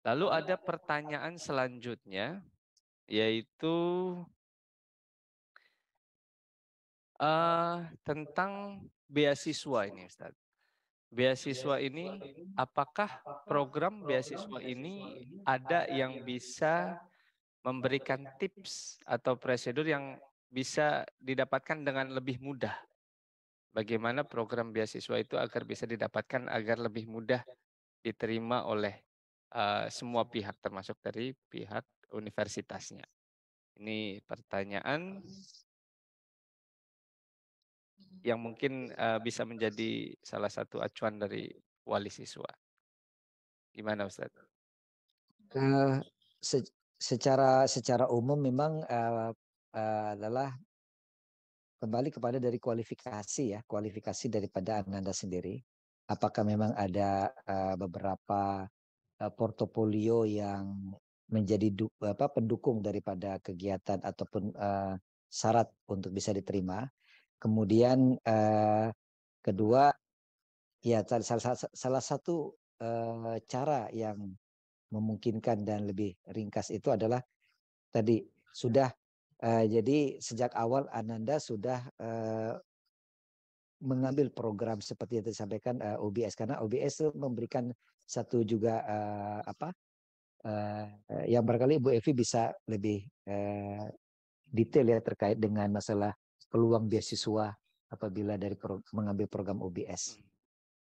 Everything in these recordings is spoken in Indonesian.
Lalu ada pertanyaan selanjutnya, yaitu uh, tentang beasiswa ini, Ustaz. Beasiswa ini, apakah program beasiswa ini ada yang bisa memberikan tips atau prosedur yang bisa didapatkan dengan lebih mudah? Bagaimana program beasiswa itu agar bisa didapatkan agar lebih mudah diterima oleh Eh, semua pihak termasuk dari pihak universitasnya. Ini pertanyaan yang mungkin eh, bisa menjadi salah satu acuan dari wali siswa. Gimana Ustaz? Uh, eh, se secara secara umum memang uh, uh, adalah kembali kepada dari kualifikasi ya, kualifikasi daripada anda sendiri. Apakah memang ada uh, beberapa Eh, portofolio yang menjadi du, apa, pendukung daripada kegiatan ataupun uh, syarat untuk bisa diterima. Kemudian uh, kedua, ya salah, salah satu uh, cara yang memungkinkan dan lebih ringkas itu adalah tadi sudah uh, jadi sejak awal Ananda sudah uh, mengambil program seperti yang disampaikan uh, eh, OBS karena OBS memberikan satu juga uh, apa uh, yang barangkali Bu Evi bisa lebih uh, detail ya terkait dengan masalah peluang beasiswa apabila dari pro mengambil program OBS. Hmm.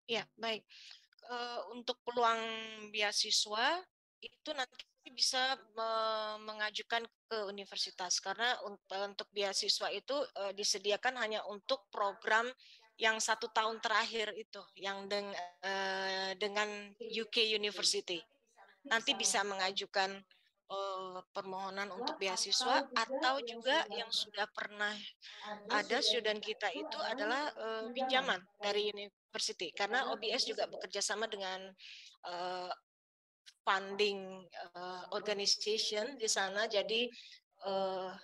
Ya baik uh, untuk peluang beasiswa itu nanti bisa mengajukan ke universitas karena untuk, untuk beasiswa itu disediakan hanya untuk program yang satu tahun terakhir itu yang deng, uh, dengan UK University nanti bisa mengajukan uh, permohonan untuk beasiswa atau juga yang sudah pernah ada student kita itu adalah uh, pinjaman dari university karena OBS juga bekerja sama dengan uh, funding uh, organization di sana jadi uh,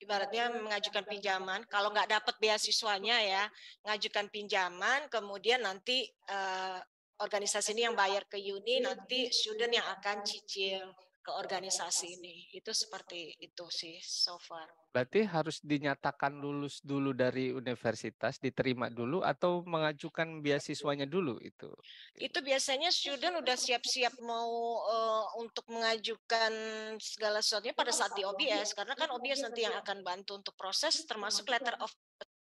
ibaratnya mengajukan pinjaman kalau nggak dapat beasiswanya ya mengajukan pinjaman kemudian nanti uh, organisasi ini yang bayar ke uni nanti student yang akan cicil ke organisasi ini. Itu seperti itu sih so far. Berarti harus dinyatakan lulus dulu dari universitas, diterima dulu atau mengajukan beasiswanya dulu itu? Itu biasanya student udah siap-siap mau uh, untuk mengajukan segala sesuatunya pada saat di OBS karena kan OBS nanti yang akan bantu untuk proses termasuk letter of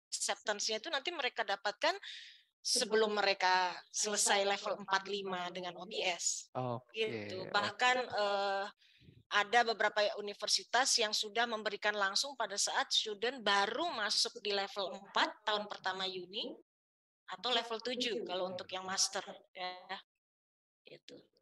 acceptance-nya itu nanti mereka dapatkan sebelum mereka selesai level 45 dengan OBS. Oh, okay. gitu. Bahkan uh, ada beberapa universitas yang sudah memberikan langsung pada saat student baru masuk di level 4 tahun pertama uni atau level 7 kalau untuk yang master ya. Itu.